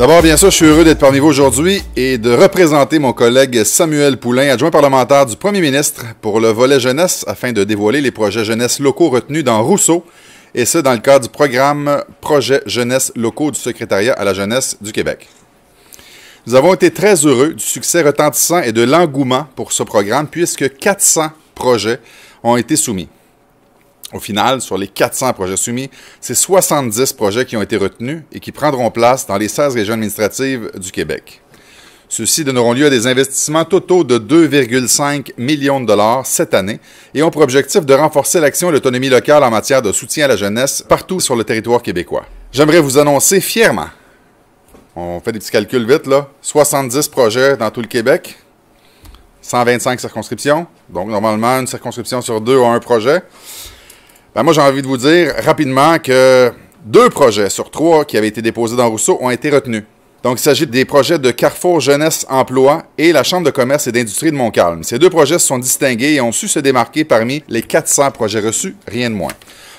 D'abord, bien sûr, je suis heureux d'être parmi vous aujourd'hui et de représenter mon collègue Samuel Poulain, adjoint parlementaire du Premier ministre, pour le volet jeunesse afin de dévoiler les projets jeunesse locaux retenus dans Rousseau, et ce, dans le cadre du programme Projet jeunesse locaux du secrétariat à la jeunesse du Québec. Nous avons été très heureux du succès retentissant et de l'engouement pour ce programme, puisque 400 projets ont été soumis. Au final, sur les 400 projets soumis, c'est 70 projets qui ont été retenus et qui prendront place dans les 16 régions administratives du Québec. Ceux-ci donneront lieu à des investissements totaux de 2,5 millions de dollars cette année et ont pour objectif de renforcer l'action et l'autonomie locale en matière de soutien à la jeunesse partout sur le territoire québécois. J'aimerais vous annoncer fièrement, on fait des petits calculs vite là, 70 projets dans tout le Québec, 125 circonscriptions, donc normalement une circonscription sur deux ou un projet. Ben, moi, j'ai envie de vous dire rapidement que deux projets sur trois qui avaient été déposés dans Rousseau ont été retenus. Donc, il s'agit des projets de Carrefour Jeunesse Emploi et la Chambre de commerce et d'industrie de Montcalm. Ces deux projets se sont distingués et ont su se démarquer parmi les 400 projets reçus, rien de moins.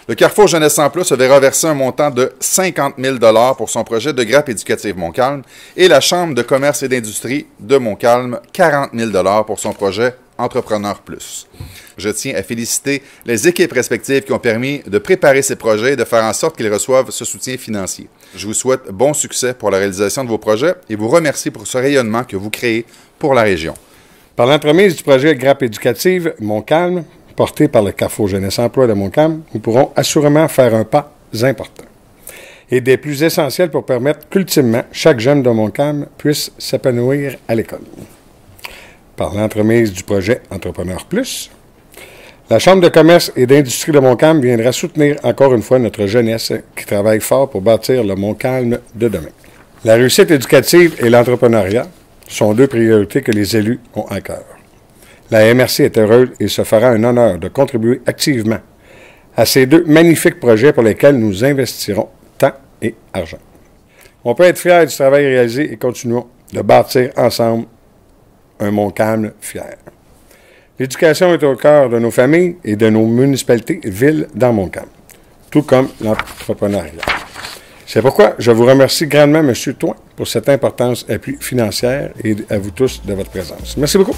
Le Carrefour Jeunesse Emploi se verra verser un montant de 50 000 pour son projet de grappe éducative Montcalm et la Chambre de commerce et d'industrie de Montcalm 40 000 pour son projet entrepreneurs Plus. Je tiens à féliciter les équipes respectives qui ont permis de préparer ces projets et de faire en sorte qu'ils reçoivent ce soutien financier. Je vous souhaite bon succès pour la réalisation de vos projets et vous remercie pour ce rayonnement que vous créez pour la région. Par l'entremise du projet Grappe éducative Montcalm, porté par le CAFO Jeunesse Emploi de Montcalm, nous pourrons assurément faire un pas important et des plus essentiels pour permettre qu'ultimement chaque jeune de Montcalm puisse s'épanouir à l'école par l'entremise du projet Entrepreneur Plus. La Chambre de commerce et d'industrie de Montcalm viendra soutenir encore une fois notre jeunesse qui travaille fort pour bâtir le Montcalm de demain. La réussite éducative et l'entrepreneuriat sont deux priorités que les élus ont à cœur. La MRC est heureuse et se fera un honneur de contribuer activement à ces deux magnifiques projets pour lesquels nous investirons temps et argent. On peut être fiers du travail réalisé et continuons de bâtir ensemble un Montcalm fier. L'éducation est au cœur de nos familles et de nos municipalités, villes dans Montcalm, tout comme l'entrepreneuriat. C'est pourquoi je vous remercie grandement, M. Toin, pour cette importance appui financière et à vous tous de votre présence. Merci beaucoup.